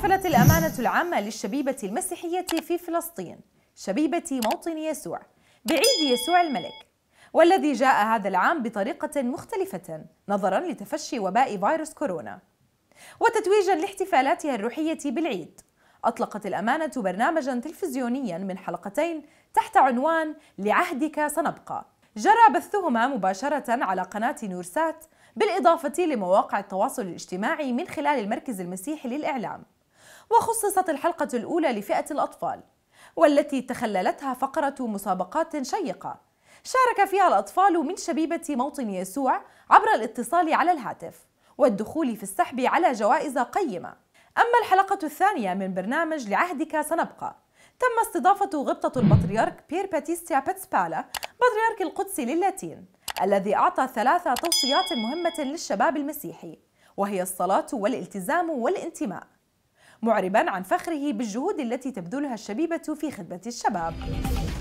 احتفلت الأمانة العامة للشبيبة المسيحية في فلسطين شبيبة موطن يسوع بعيد يسوع الملك والذي جاء هذا العام بطريقة مختلفة نظرا لتفشي وباء فيروس كورونا وتتويجا لاحتفالاتها الروحية بالعيد أطلقت الأمانة برنامجا تلفزيونيا من حلقتين تحت عنوان لعهدك سنبقى جرى بثهما مباشرة على قناة نورسات بالإضافة لمواقع التواصل الاجتماعي من خلال المركز المسيحي للإعلام وخصصت الحلقة الأولى لفئة الأطفال والتي تخللتها فقرة مسابقات شيقة شارك فيها الأطفال من شبيبة موطن يسوع عبر الاتصال على الهاتف والدخول في السحب على جوائز قيمة أما الحلقة الثانية من برنامج لعهدك سنبقى تم استضافة غبطة البطريرك بير باتيستيا باتسبالا بطريرك القدس للاتين الذي أعطى ثلاثة توصيات مهمة للشباب المسيحي وهي الصلاة والالتزام والانتماء معربا عن فخره بالجهود التي تبذلها الشبيبة في خدمة الشباب